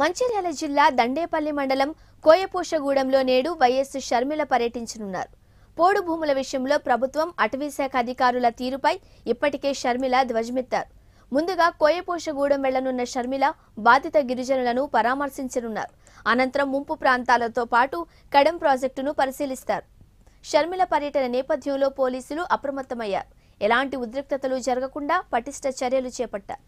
మంచిర్యాల జిల్లా దండేపల్లి మండలం కోయపోషగూడెంలో నేడు వైఎస్ షర్మిల పర్యటించనున్నారు పోడు భూముల విషయంలో ప్రభుత్వం అటవీశాఖ అధికారుల తీరుపై ఇప్పటికే షర్మిల ధ్వజమెత్తారు ముందుగా కోయపోషగూడెం వెళ్లనున్న షర్మిల బాధిత గిరిజనులను పరామర్శించనున్నారు అనంతరం ముంపు ప్రాంతాలతో పాటు కడం ప్రాజెక్టును పరిశీలిస్తారు షర్మిల పర్యటన నేపథ్యంలో పోలీసులు అప్రమత్తమయ్యారు ఎలాంటి ఉద్రిక్తతలు జరగకుండా పటిష్ట చర్యలు చేపట్టారు